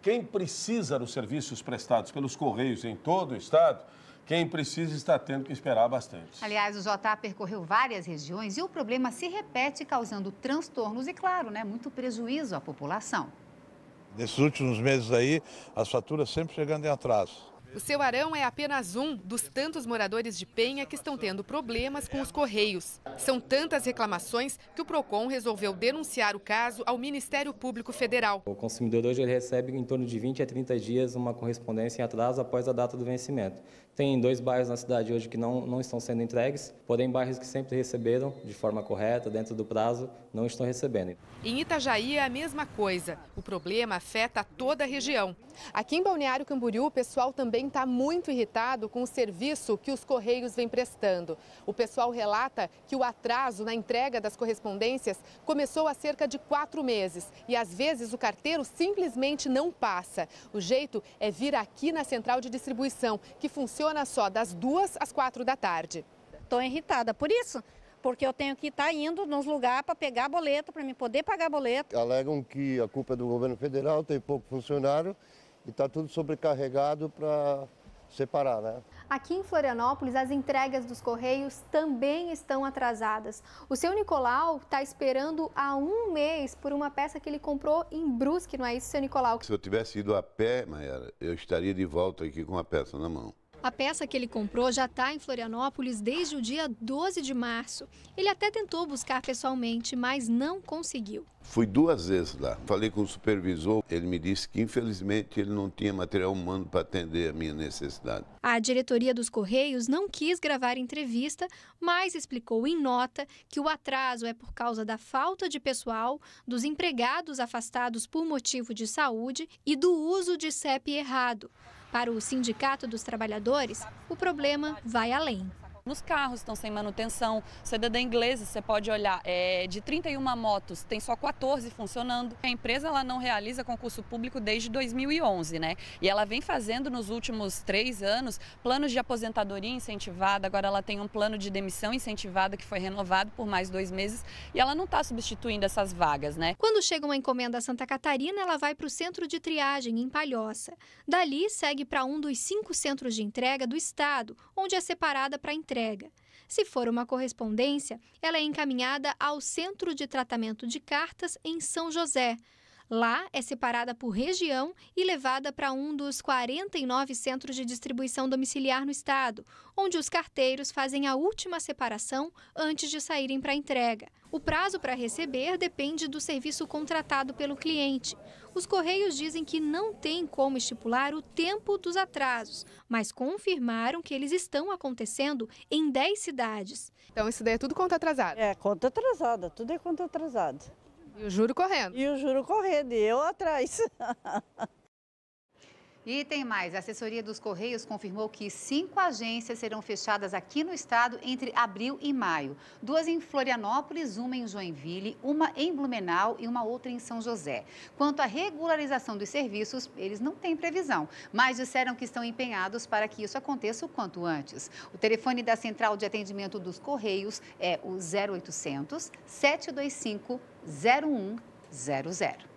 Quem precisa dos serviços prestados pelos Correios em todo o estado, quem precisa está tendo que esperar bastante. Aliás, o JA percorreu várias regiões e o problema se repete, causando transtornos e, claro, né, muito prejuízo à população. Nesses últimos meses aí, as faturas sempre chegando em atraso. O seu Arão é apenas um dos tantos moradores de Penha que estão tendo problemas com os Correios. São tantas reclamações que o PROCON resolveu denunciar o caso ao Ministério Público Federal. O consumidor hoje recebe em torno de 20 a 30 dias uma correspondência em atraso após a data do vencimento. Tem dois bairros na cidade hoje que não, não estão sendo entregues, porém bairros que sempre receberam de forma correta, dentro do prazo, não estão recebendo. Em Itajaí é a mesma coisa. O problema afeta toda a região. Aqui em Balneário Camboriú, o pessoal também também está muito irritado com o serviço que os Correios vem prestando. O pessoal relata que o atraso na entrega das correspondências começou há cerca de quatro meses e às vezes o carteiro simplesmente não passa. O jeito é vir aqui na central de distribuição, que funciona só das duas às quatro da tarde. Estou irritada por isso porque eu tenho que estar tá indo nos lugares para pegar boleto, para me poder pagar boleto. Alegam que a culpa é do governo federal, tem pouco funcionário e está tudo sobrecarregado para separar, né? Aqui em Florianópolis, as entregas dos Correios também estão atrasadas. O seu Nicolau está esperando há um mês por uma peça que ele comprou em Brusque, não é isso, seu Nicolau? Se eu tivesse ido a pé, Mayara, eu estaria de volta aqui com a peça na mão. A peça que ele comprou já está em Florianópolis desde o dia 12 de março. Ele até tentou buscar pessoalmente, mas não conseguiu. Fui duas vezes lá. Falei com o supervisor, ele me disse que infelizmente ele não tinha material humano para atender a minha necessidade. A diretoria dos Correios não quis gravar entrevista, mas explicou em nota que o atraso é por causa da falta de pessoal, dos empregados afastados por motivo de saúde e do uso de CEP errado. Para o Sindicato dos Trabalhadores, o problema vai além nos carros, estão sem manutenção. CDD inglesa, você pode olhar, é, de 31 motos, tem só 14 funcionando. A empresa ela não realiza concurso público desde 2011, né? E ela vem fazendo nos últimos três anos planos de aposentadoria incentivada, agora ela tem um plano de demissão incentivada que foi renovado por mais dois meses e ela não está substituindo essas vagas, né? Quando chega uma encomenda a Santa Catarina, ela vai para o centro de triagem, em Palhoça. Dali, segue para um dos cinco centros de entrega do estado, onde é separada para entrega entrega. Se for uma correspondência, ela é encaminhada ao Centro de Tratamento de Cartas em São José. Lá é separada por região e levada para um dos 49 centros de distribuição domiciliar no estado, onde os carteiros fazem a última separação antes de saírem para entrega. O prazo para receber depende do serviço contratado pelo cliente. Os Correios dizem que não tem como estipular o tempo dos atrasos, mas confirmaram que eles estão acontecendo em 10 cidades. Então isso daí é tudo conta atrasada? É, conta atrasada, tudo é conta atrasada. E o juro correndo. E o juro correndo, e eu atrás. E tem mais. A assessoria dos Correios confirmou que cinco agências serão fechadas aqui no estado entre abril e maio. Duas em Florianópolis, uma em Joinville, uma em Blumenau e uma outra em São José. Quanto à regularização dos serviços, eles não têm previsão, mas disseram que estão empenhados para que isso aconteça o quanto antes. O telefone da Central de Atendimento dos Correios é o 0800 725 0100.